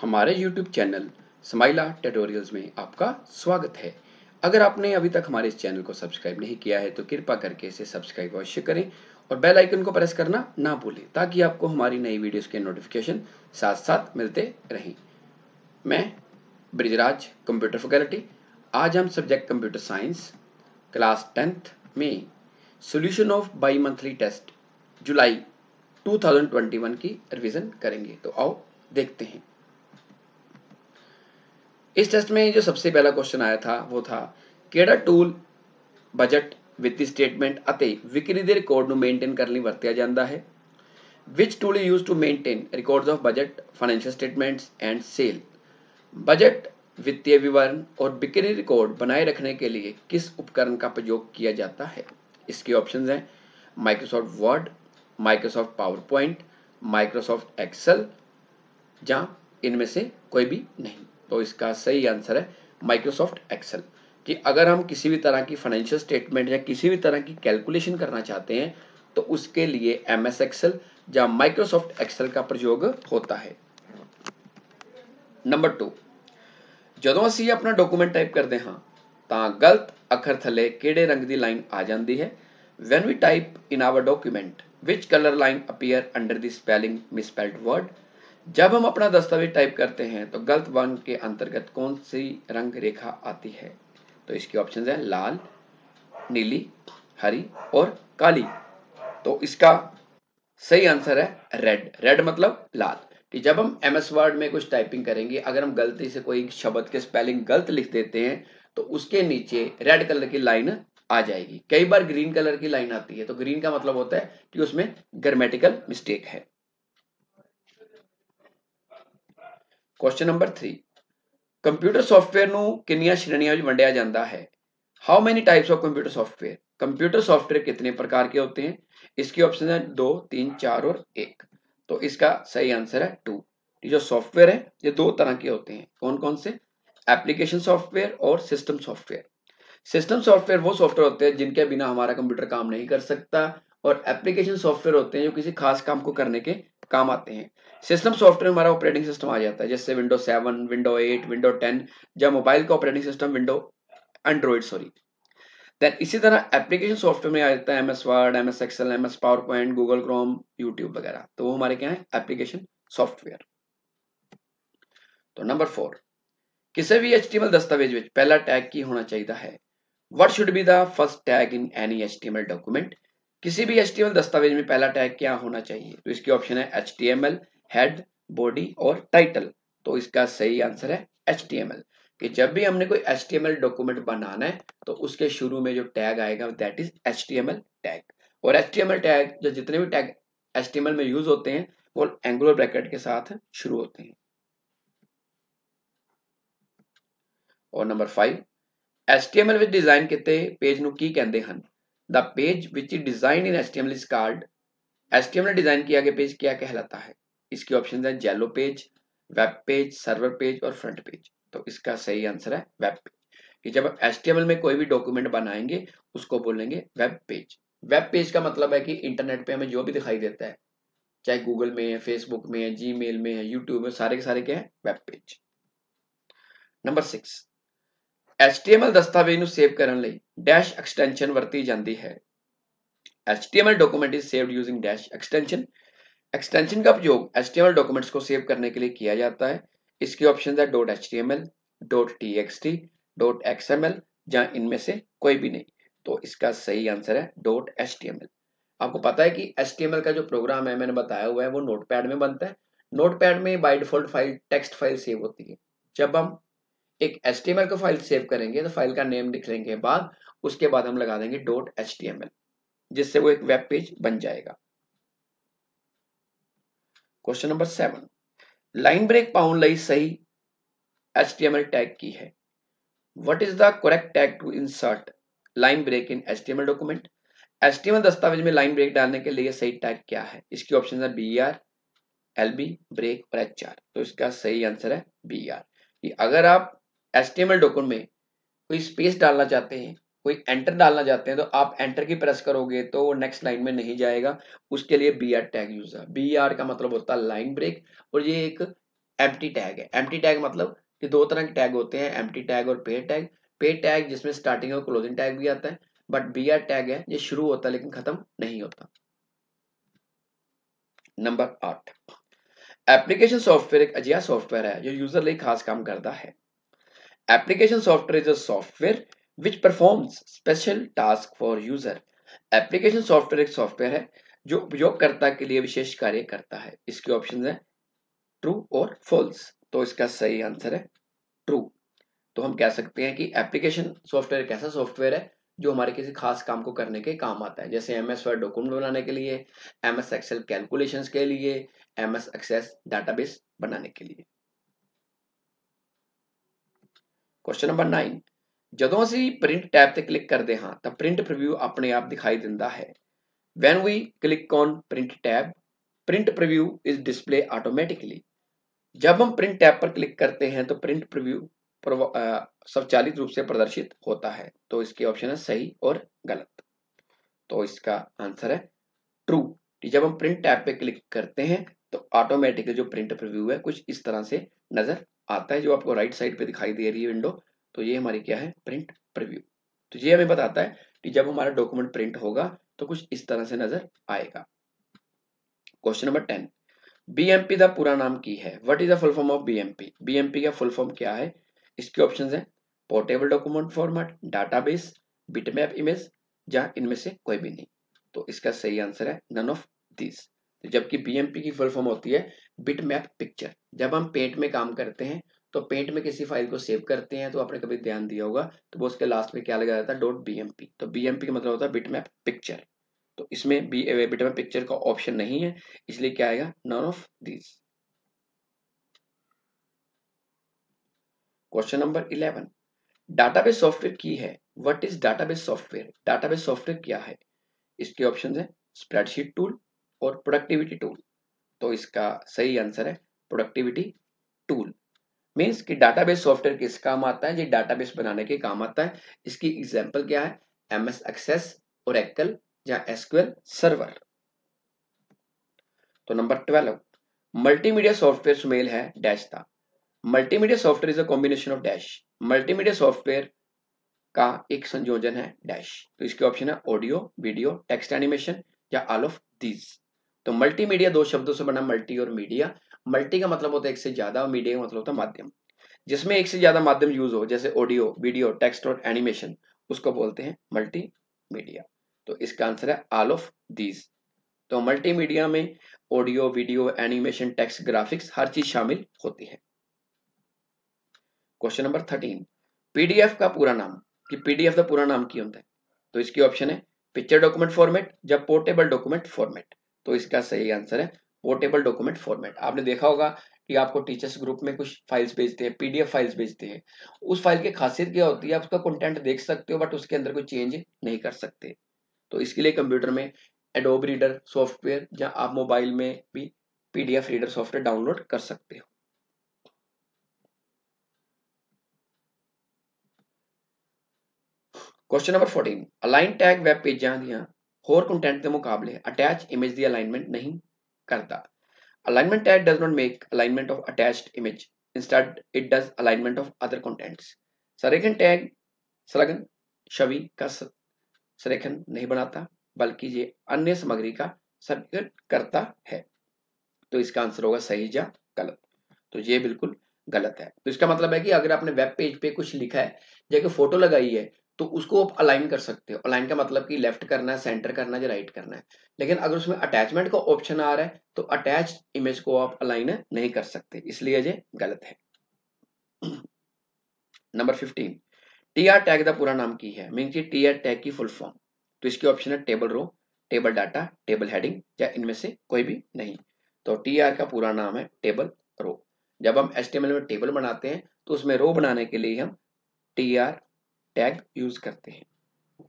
हमारे YouTube channel स्माइला tutorials में आपका स्वागत है अगर आपने अभी तक हमारे इस चैनल को सब्सक्राइब नहीं किया है तो कृपा करके इसे सब्सक्राइब अवश्य करें और बेल आइकन को प्रेस करना ना भूलें ताकि आपको हमारी नई वीडियोस के नोटिफिकेशन साथ साथ मिलते रहें मैं ब्रिजराज कंप्यूटर फैकल्टी आज हम subject computer science class tenth में solution of bimonthly test July 2021 की रिवीजन करेंगे तो आओ देखते हैं इस टेस्ट में जो सबसे पहला क्वेश्चन आया था वो था केड़ा टूल बजट वित्तीय स्टेटमेंट अते विक्री ਦੇ रिकॉर्ड ਨੂੰ ਮੇਨਟੇਨ करने ਲਈ ਵਰਤਿਆ ਜਾਂਦਾ ਹੈ which tool is used to maintain records of budget financial statements budget वित्तीय विवरण और बिक्री रिकॉर्ड बनाए रखने के लिए किस उपकरण का प्रयोग किया जाता है इसके ऑप्शंस हैं Microsoft Word Microsoft PowerPoint Microsoft Excel जहां इनमें से कोई भी नहीं तो इसका सही आंसर है माइक्रोसॉफ्ट एक्सेल कि अगर हम किसी भी तरह की फाइनेंशियल स्टेटमेंट या किसी भी तरह की कैलकुलेशन करना चाहते हैं तो उसके लिए एम एस एक्सेल या माइक्रोसॉफ्ट एक्सेल का प्रयोग होता है नंबर टू जो असी अपना डॉक्यूमेंट टाइप करते हाँ तो गलत अखर थले कि रंग की लाइन आ जाती है when we type in our document which colour line appear under the spelling misspelled word जब हम अपना दस्तावेज टाइप करते हैं तो गलत वर्ण के अंतर्गत कौन सी रंग रेखा आती है तो इसके ऑप्शन हैं लाल नीली हरी और काली तो इसका सही आंसर है रेड रेड मतलब लाल कि जब हम एम एस वर्ड में कुछ टाइपिंग करेंगे अगर हम गलती से कोई शब्द के स्पेलिंग गलत लिख देते हैं तो उसके नीचे रेड कलर की लाइन आ जाएगी कई बार ग्रीन कलर की लाइन आती है तो ग्रीन का मतलब होता है कि उसमें ग्रामेटिकल मिस्टेक है question number three computer software ਨੂੰ ਕਿੰਨੀਆਂ ਸ਼੍ਰੇਣੀਆਂ ਵਿੱਚ ਵੰਡਿਆ ਜਾਂਦਾ how many types of computer software computer software कितने प्रकार के होते हैं इसके ऑप्शन है दो तीन चार और एक तो इसका सही आंसर है टू ये जो सॉफ्टवेयर है ये दो तरह के होते हैं कौन कौन से एप्लीकेशन सॉफ्टवेयर और सिस्टम सॉफ्टवेयर सिस्टम सॉफ्टवेयर वो सॉफ्टवेयर होते हैं जिनके बिना हमारा कंप्यूटर काम नहीं कर सकता और एप्लीकेशन सॉफ्टवेयर होते हैं जो किसी खास काम को करने के काम आते हैं सिस्टम सॉफ्टवेयर हमारा ऑपरेटिंग सिस्टम आ जाता है जैसे window seven window eight window ten या मोबाइल का operating system window android sorry then इसी तरह एप्लीकेशन सॉफ्टवेयर में आ जाता है M S Word M S Excel M S PowerPoint Google Chrome YouTube वगैरह तो वो हमारे क्या है एप्लीकेशन सॉफ्टवेयर तो नंबर फोर किसी भी एच टी एम दस्तावेज में पहला टैग की होना चाहिए है what should be the first tag in any H T M L document किसी भी एच दस्तावेज में पहला टैग क्या होना चाहिए तो इसकी ऑप्शन है एच हेड बॉडी और टाइटल तो इसका सही आंसर है एच कि जब भी हमने कोई एच डॉक्यूमेंट बनाना है तो उसके शुरू में जो टैग आएगा दैट इज एच टैग और एच टैग जो जितने भी टैग एच में यूज होते हैं वो एंगुलर ब्रैकेट के साथ शुरू होते हैं और number T M L design design कितने पेज ਕੀ ਕਹਿੰਦੇ ਹਨ the page which is design in HTML is called HTML design किया गया पेज क्या कहलाता है इसके ऑप्शन है जेलो page web page server page और फ्रंट पेज तो इसका सही आंसर है वेब पेज कि जब एसटीएमएल में कोई भी डॉक्यूमेंट बनाएंगे उसको बोलेंगे वेब पेज वेब पेज का मतलब है कि इंटरनेट पे हमें जो भी दिखाई देता है चाहे गूगल में है फेसबुक में है जी में है यूट्यूब में सारे के सारे क्या है web page number six HTML ਦਸਤਾਵੇਜ਼ ਨੂੰ ਸੇਵ ਕਰਨ ਲਈ dash ਐਕਸਟੈਂਸ਼ਨ ਵਰਤੀ ਜਾਂਦੀ ਹੈ HTML document is saved using dash extension. Extension का उपयोग HTML डॉक्यूमेंट्स को सेव करने के लिए किया जाता है इसके ऑप्शन है dot H T M L dot T X T dot X M L या इनमें से कोई भी नहीं तो इसका सही आंसर है dot H T M L आपको पता है कि एच टी एम एल का जो प्रोग्राम है मैंने बताया हुआ है वो नोट पैड में बनता है नोट पैड में by default file text file save होती है जब हम एक एच को फाइल सेव करेंगे तो फाइल का नेम लिख लेंगे बाद उसके बाद हम लगा देंगे डॉट एच जिससे वो एक वेब पेज बन जाएगा question number seven line break पाउन लाई सही एच टैग की है what is the correct tag to insert line break in H document H दस्तावेज में लाइन ब्रेक डालने के लिए सही टैग क्या है इसकी ऑप्शन है B R L B break और एच आर तो इसका सही आंसर है बी आर e अगर आप एल डॉक्यूमेंट में कोई स्पेस डालना चाहते हैं कोई एंटर डालना चाहते हैं तो आप एंटर की प्रेस करोगे तो वो नेक्स्ट लाइन में नहीं जाएगा उसके लिए बी आर टैग यूज है बी आर का मतलब होता है लाइन ब्रेक और ये एक एम टैग है एम टैग मतलब कि दो तरह के टैग होते हैं एम टैग और पे टैग पे टैग जिसमें स्टार्टिंग और क्लोजिंग टैग भी आता है बट बी आर टैग है ये शुरू होता है लेकिन खत्म नहीं होता नंबर आठ एप्लीकेशन सॉफ्टवेयर एक अजया सॉफ्टवेयर है जो यूजर लिए खास काम करता है Application software is a software which performs special task for user. Application software एक सॉफ्टवेयर है जो उपयोगकर्ता के लिए विशेष कार्य करता है इसके ऑप्शन है ट्रू और फॉल्स तो इसका सही आंसर है ट्रू तो हम कह सकते हैं कि एप्लीकेशन सॉफ्टवेयर एक ऐसा सॉफ्टवेयर है जो हमारे किसी खास काम को करने के काम आता है जैसे एमएस वर्ड डॉक्यूमेंट बनाने के लिए एमएस एक्सेल कैलकुलेशंस के लिए एमएस एक्सेस डाटाबेस बनाने के लिए ਕੁਐਸਚਨ ਨੰਬਰ 9 ਜਦੋਂ ਅਸੀਂ ਪ੍ਰਿੰਟ ਟੈਬ ਤੇ ਕਲਿੱਕ ਕਰਦੇ ਹਾਂ ਤਾਂ ਪ੍ਰਿੰਟ ਪ੍ਰੀਵਿਊ ਆਪਣੇ ਆਪ ਦਿਖਾਈ ਦਿੰਦਾ ਹੈ when we click on print tab print preview is display automatically जब हम print tab पर click करते हैं तो print preview स्वचालित रूप से प्रदर्शित होता है तो इसके ऑप्शन है सही और गलत तो इसका आंसर है ट्रू जब हम प्रिंट टैब पे क्लिक करते हैं तो ऑटोमेटिकली जो प्रिंट प्रीव्यू है कुछ इस तरह से नजर आता है जो आपको राइट साइड पे दिखाई दे रही है विंडो तो ये हमारी क्या है प्रिंट प्रिव्यू तो ये हमें बताता है कि जब हमारा डॉक्यूमेंट प्रिंट होगा तो कुछ इस तरह से नजर आएगा क्वेश्चन नंबर टेन बीएमपी का पूरा नाम की है what is the full form of BMP BMP का फुल फॉर्म क्या है इसके ऑप्शन है portable document format data base bitmap image या इनमें से कोई भी नहीं तो इसका सही आंसर है नन ऑफ दिस जबकि बीएमपी की फुल फॉर्म होती है बिट मैप पिक्चर जब हम पेंट में काम करते हैं तो पेंट में किसी फाइल को सेव करते हैं तो आपने कभी ध्यान दिया होगा तो वो उसके लास्ट में क्या लगा जाता है डॉट बीएमपी तो बीएमपी का मतलब होता है बिट मैप पिक्चर तो इसमें बी बिट मैप पिक्चर का ऑप्शन नहीं है इसलिए क्या आएगा none of these question number eleven database software की है what is database software database software क्या है इसके ऑप्शन है स्प्रेडशीट टूल और प्रोडक्टिविटी टूल तो इसका सही आंसर है प्रोडक्टिविटी टूल मीन्स कि डाटाबेस सॉफ्टवेयर किस काम आता है ये डाटाबेस बनाने के काम आता है इसकी एग्जांपल क्या है एम एस एक्सेस और एक्ल या एसक्यूएल सर्वर तो नंबर ट्वेल्व मल्टीमीडिया सॉफ्टवेयर सुमेल है डैश था multimedia software is a combination of dash multimedia software का एक संयोजन है डैश तो इसके ऑप्शन है ऑडियो वीडियो टेक्स्ट एनिमेशन या ऑल ऑफ दीज तो मल्टीमीडिया दो शब्दों से बना मल्टी और मीडिया मल्टी का मतलब होता है एक से ज्यादा और मीडिया का मतलब होता है माध्यम जिसमें एक से ज्यादा माध्यम यूज हो जैसे ऑडियो वीडियो टेक्स्ट और एनिमेशन उसको बोलते हैं मल्टी मीडिया तो इसका आंसर है ऑल ऑफ दीज तो मल्टीमीडिया में audio video animation text graphics हर चीज शामिल होती है क्वेश्चन नंबर थर्टीन पीडीएफ का पूरा नाम कि पीडीएफ का पूरा नाम क्यों होता है तो इसकी ऑप्शन है पिक्चर डॉक्यूमेंट फॉर्मेट या पोर्टेबल डॉक्यूमेंट फॉर्मेट तो इसका सही आंसर है पोर्टेबल डॉक्यूमेंट फॉर्मेट आपने देखा होगा कि आपको टीचर्स ग्रुप में कुछ फाइल्स भेजते हैं पीडीएफ फाइल्स भेजते हैं उस फाइल की खासियत क्या होती है आप उसका कंटेंट देख सकते हो बट उसके अंदर कोई चेंज नहीं कर सकते तो इसके लिए कंप्यूटर में एडोब रीडर सॉफ्टवेयर या आप मोबाइल में भी पीडीएफ रीडर सॉफ्टवेयर डाउनलोड कर सकते हो question number fourteen align tag web page ध्यान कोर कंटेंट के मुकाबले अटैच इमेज दी अलाइनमेंट नहीं करता alignment tag does not make alignment of attached image instead it does alignment of other contents संरेखण टैग संलग्न छवि का संरेखण नहीं बनाता बल्कि ये अन्य सामग्री का सर्किट करता है तो इसका आंसर होगा सही या गलत तो ये बिल्कुल गलत है तो इसका मतलब है कि अगर आपने वेब पेज पे कुछ लिखा है जैसे फोटो लगाई है तो उसको आप अलाइन कर सकते हो अलाइन का मतलब कि लेफ्ट करना है सेंटर करना है या राइट करना है लेकिन अगर उसमें अटैचमेंट का ऑप्शन आ रहा है तो अटैच इमेज को आप अलाइन नहीं कर सकते इसलिए ये गलत है number fifteen T R tag का पूरा नाम की है मीन की टी आर टैग की फुल फॉर्म तो इसकी ऑप्शन है table row table data table heading या इनमें से कोई भी नहीं तो टी आर का पूरा नाम है टेबल रो जब हम एस में टेबल बनाते हैं तो उसमें रो बनाने के लिए हम टी आर टैग यूज करते हैं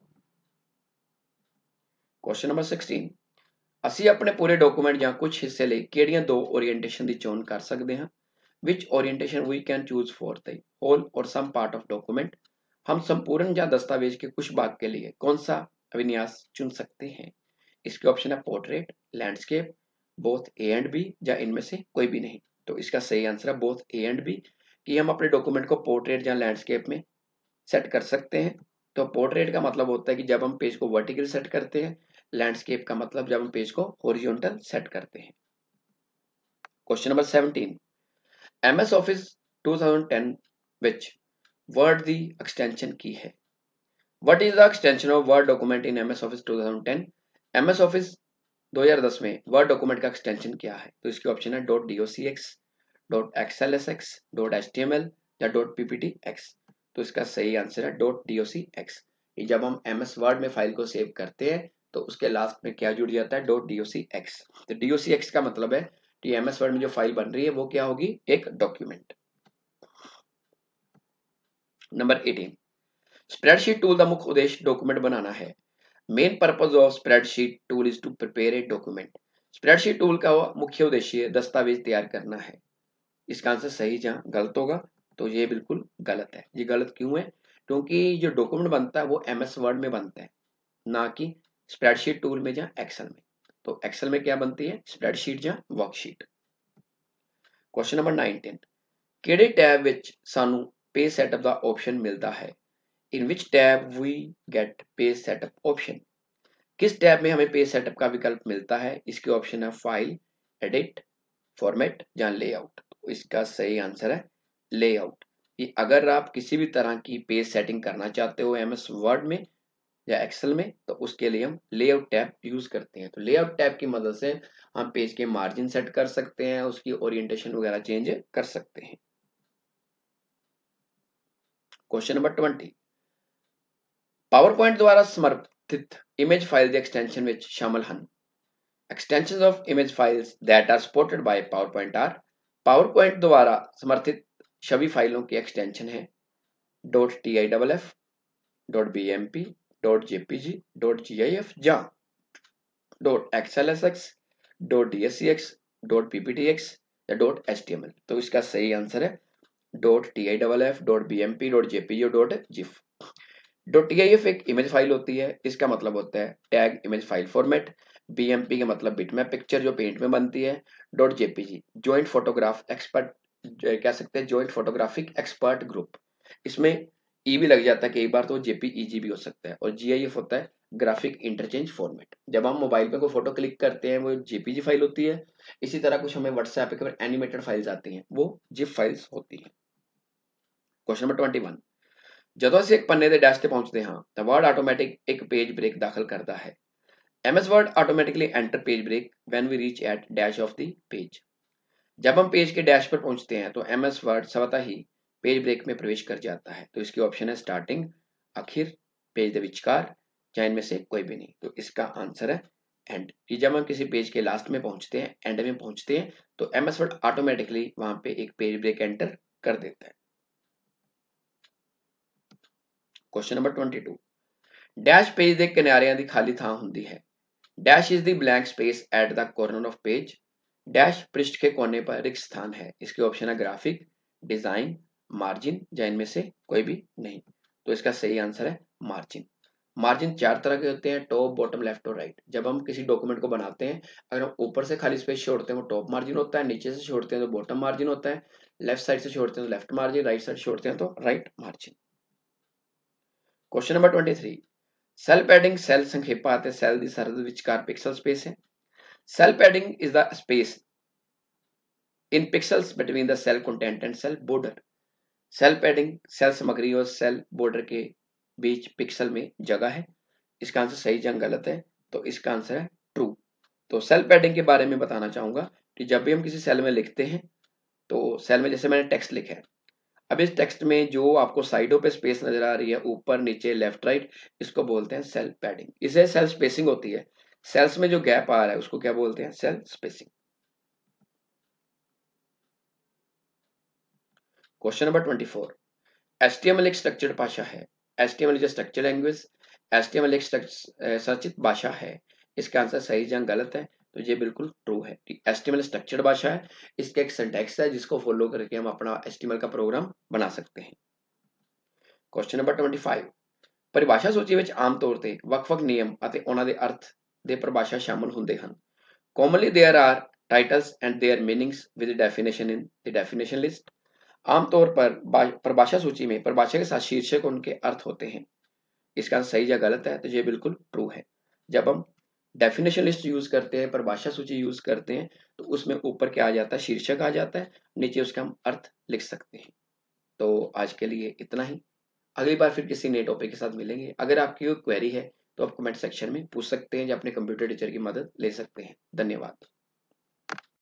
क्वेश्चन नंबर 16 ਅਸੀਂ अपने पूरे डॉक्यूमेंट या कुछ हिस्से ਲਈ ਕਿਹੜੀਆਂ ਦੋ ਓਰੀਐਂਟੇਸ਼ਨ ਦੀ ਚੋਣ ਕਰ ਸਕਦੇ ਹਾਂ which orientation we can choose for the whole or some part of document हम संपूर्ण या दस्तावेज के कुछ भाग के लिए कौन सा अविन्यास चुन सकते हैं इसके ऑप्शन है portrait landscape both A and B या इनमें से कोई भी नहीं तो इसका सही आंसर है बोथ ए एंड बी कि हम अपने डॉक्यूमेंट को पोर्ट्रेट या लैंडस्केप में सेट कर सकते हैं तो पोर्ट्रेट का मतलब होता है कि जब हम पेज को वर्टिकल सेट करते हैं लैंडस्केप का मतलब जब हम पेज को होरिजोनटल सेट करते हैं question number seventeen M S office two thousand ten which word the extension की है what is the extension of word document in M S office two thousand ten M S office दो हजार दस में word document का extension क्या है तो इसकी ऑप्शन है dot D O C X dot X L S X dot H T M L या डॉट पी एक्स तो इसका सही आंसर है dot D O C X जब हम एम एस वर्ड में फाइल को सेव करते हैं तो उसके लास्ट में क्या जुड़ जाता है dot D O C X तो डी ओ सी एक्स का मतलब है कि एम एस वर्ड में जो फाइल बन रही है वो क्या होगी एक document number eighteen spreadsheet tool का मुख्य उद्देश्य डॉक्यूमेंट बनाना है main purpose of spreadsheet tool is to prepare a document spreadsheet tool का मुख्य उद्देश्य दस्तावेज तैयार करना है इसका आंसर सही जहां गलत होगा तो ये बिल्कुल गलत है ये गलत क्यों है क्योंकि जो डॉक्यूमेंट बनता है वो एम एस वर्ड में बनता है ना कि स्प्रेडशीट टूल में या एक्सेल में तो एक्सेल में क्या बनती है स्प्रेडशीट या वर्कशीट क्वेश्चन नंबर नाइनटीन ਕਿਹੜੇ ਟੈਬ ਵਿੱਚ ਸਾਨੂੰ ਪੇਜ ਸੈਟਅਪ ਦਾ ਆਪਸ਼ਨ ਮਿਲਦਾ ਹੈ in which tab we get page setup किस टैब में हमें पे सेटअप का विकल्प मिलता है इसके ऑप्शन है फाइल एडिट फॉर्मेट या लेआउट तो इसका सही आंसर है लेआउट कि अगर आप किसी भी तरह की पेज सेटिंग करना चाहते हो एमएस वर्ड में या एक्सेल में तो उसके लिए हम लेआउट टैब यूज करते हैं तो लेआउट टैब की मदद से हम पेज के मार्जिन सेट कर सकते हैं उसकी ओरिएंटेशन वगैरह चेंज कर सकते हैं question number twenty PowerPoint द्वारा समर्पित इमेज फाइल एक्सटेंशन में शामिल हैं extension of image files that are supported by PowerPoint are PowerPoint द्वारा समर्थित सभी फाइलों की एक्सटेंशन है dot T I double F dot B M P dot G dot G I F या dot X L S X dot D S C X dot T X या dot H T M L तो इसका सही answer है dot T I double F dot B M P dot JPG dot GIF dot T I F एक image file होती है इसका मतलब होता है tag image file format B M P के मतलब बिटमैप पिक्चर जो पेंट में बनती है dot G joint photograph expert कह सकते हैं ज्वाइंट फोटोग्राफिक एक्सपर्ट ग्रुप इसमें ई e भी लग जाता है कई बार तो जेपीईजी e भी हो सकता है और जीआईएफ होता है ग्राफिक इंटरचेंज फॉर्मेट जब हम मोबाइल पे कोई फोटो क्लिक करते हैं वो जेपीजी फाइल होती है इसी तरह कुछ हमें व्हाट्सएप पर एनिमेटेड फाइल्स आती हैं वो जिप फाइल्स होती है क्वेश्चन नंबर ट्वेंटी वन जब ਜਦੋਂ एक पन्ने के डैश से पहुंचते हाँ तो वर्ड ऑटोमैटिक एक पेज ब्रेक दाखिल करता है M S Word automatically enter page break when we reach at dash of the page जब हम पेज के डैश पर पहुंचते हैं तो एम एस वर्ड स्वतः ही पेज ब्रेक में प्रवेश कर जाता है तो इसकी ऑप्शन है स्टार्टिंग आखिर पेज द विचकार या इनमें से कोई भी नहीं तो इसका आंसर है एंड कि जब हम किसी पेज के लास्ट में पहुंचते हैं एंड में पहुंचते हैं तो एम एस वर्ड ऑटोमेटिकली वहां पे एक पेज ब्रेक एंटर कर देता है question number twenty two dash page के किनारे की खाली ਥਾਂ होंगी है dash is the blank space at the corner of page dash पृष्ठ के कोने पर रिक्त स्थान है इसके ऑप्शन है ग्राफिक डिजाइन मार्जिन या इनमें से कोई भी नहीं तो इसका सही आंसर है मार्जिन मार्जिन चार तरह के होते हैं टॉप बॉटम लेफ्ट और राइट जब हम किसी डॉक्यूमेंट को बनाते हैं अगर हम ऊपर से खाली स्पेस छोड़ते हैं वो टॉप मार्जिन होता है नीचे से छोड़ते हैं तो बॉटम मार्जिन होता है लेफ्ट साइड से छोड़ते हैं तो लेफ्ट मार्जिन राइट साइड छोड़ते हैं तो right margin question number twenty three cell padding cell संखेपा सेल दी सरहद विचकार पिक्सल स्पेस है Cell padding is the space in pixels between the cell content and cell border. Cell padding cell सामग्री और सेल बॉर्डर के बीच pixel में जगह है इसका आंसर सही जंग गलत है तो इसका आंसर है ट्रू तो सेल पैडिंग के बारे में बताना चाहूंगा कि जब भी हम किसी सेल में लिखते हैं तो सेल में जैसे मैंने टेक्स्ट लिखा है अब इस टेक्स्ट में जो आपको साइडों पे स्पेस नजर आ रही है ऊपर नीचे लेफ्ट राइट इसको बोलते हैं सेल पैडिंग इसे सेल स्पेसिंग होती है सेल्स में जो गैप आ रहा है उसको क्या बोलते हैं cell spacing question number twenty four S T M एक स्ट्रक्चर्ड भाषा है S T M L structure language S T M L एक संरचित भाषा है इसका आंसर सही या गलत है तो ये बिल्कुल ट्रू है S T M L structured भाषा है इसका एक सेंटेक्स है जिसको फॉलो करके हम अपना एस टी एम एल का प्रोग्राम बना सकते हैं क्वेश्चन नंबर ट्वेंटी फाइव परिभाषा सूची में आम तौर पर वक् वक् नियम और उन्होंने अर्थ ਦੇ ਪਰਿਭਾਸ਼ਾ ਸ਼ਾਮਲ ਹੁੰਦੇ ਹਨ commonly there are titles and their meanings with definition in the definition list आमतौर पर परिभाषा सूची में परिभाषा के साथ शीर्षक उनके अर्थ होते हैं इसका सही या गलत है तो ये बिल्कुल ट्रू है जब हम डेफिनेशन लिस्ट यूज करते हैं परिभाषा सूची यूज करते हैं तो उसमें ऊपर क्या आ जाता है शीर्षक आ जाता है नीचे उसका हम अर्थ लिख सकते हैं तो आज के लिए इतना ही अगली बार फिर किसी नए टॉपिक के साथ मिलेंगे अगर आपकी कोई क्वेरी है तो आप कमेंट सेक्शन में पूछ सकते हैं या अपने कंप्यूटर टीचर की मदद ले सकते हैं धन्यवाद